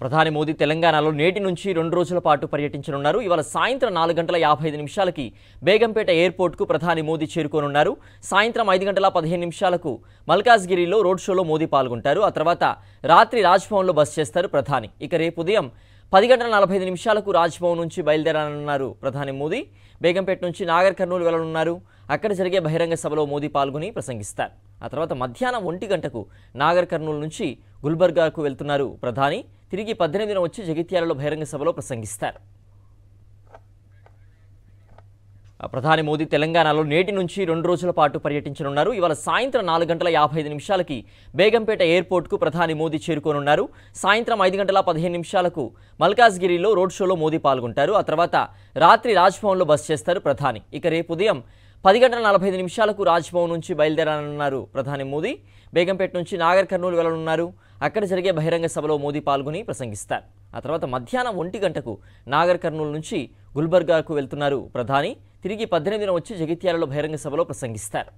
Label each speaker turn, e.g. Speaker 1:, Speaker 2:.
Speaker 1: ప్రధాని మోదీ తెలంగాణలో నేటి నుంచి రెండు రోజుల పాటు పర్యటించనున్నారు ఇవాళ సాయంత్రం నాలుగు గంటల యాభై ఐదు నిమిషాలకి బేగంపేట ఎయిర్పోర్ట్కు ప్రధాని మోదీ చేరుకోనున్నారు సాయంత్రం ఐదు గంటల పదిహేను నిమిషాలకు మల్కాజ్గిరిలో రోడ్ షోలో మోదీ పాల్గొంటారు ఆ తర్వాత రాత్రి రాజ్భవన్లో బస్ చేస్తారు ప్రధాని ఇక రేపు ఉదయం పది గంటల నలభై ఐదు నిమిషాలకు రాజ్భవన్ నుంచి బయలుదేరాలన్నారు ప్రధాని మోదీ బేగంపేట నుంచి నాగర్ కర్నూలు వెళ్లనున్నారు అక్కడ జరిగే బహిరంగ సభలో మోదీ పాల్గొని ప్రసంగిస్తారు ఆ తర్వాత మధ్యాహ్నం ఒంటి గంటకు నాగర్ కర్నూలు నుంచి గుల్బర్గాకు వెళ్తున్నారు ప్రధాని తిరిగి పద్దెనిమిదిన వచ్చి జగిత్యాలలో బహిరంగ సభలో ప్రసంగిస్తారు ప్రధాని మోదీ తెలంగాణలో నేటి నుంచి రెండు రోజుల పాటు పర్యటించనున్నారు ఇవాళ సాయంత్రం నాలుగు గంటల యాభై ఐదు నిమిషాలకి బేగంపేట ఎయిర్పోర్ట్కు ప్రధాని మోదీ చేరుకోనున్నారు సాయంత్రం ఐదు గంటల పదిహేను నిమిషాలకు మల్కాజ్గిరిలో రోడ్ షోలో మోదీ పాల్గొంటారు ఆ తర్వాత రాత్రి రాజ్భవన్లో బస్ చేస్తారు ప్రధాని ఇక రేపు ఉదయం పది గంటల నలభై నిమిషాలకు రాజ్భవన్ నుంచి బయలుదేరాలన్నారు ప్రధాని మోదీ బేగంపేట నుంచి నాగర్ కర్నూలు వెళ్లనున్నారు అక్కడ జరిగే బహిరంగ సభలో మోదీ పాల్గొని ప్రసంగిస్తారు ఆ తర్వాత మధ్యాహ్నం ఒంటి గంటకు నాగర్ కర్నూలు నుంచి గుల్బర్గాకు వెళ్తున్నారు ప్రధాని తిరిగి పద్దెనిమిదిన వచ్చి జగిత్యాలలో బహిరంగ సభలో ప్రసంగిస్తారు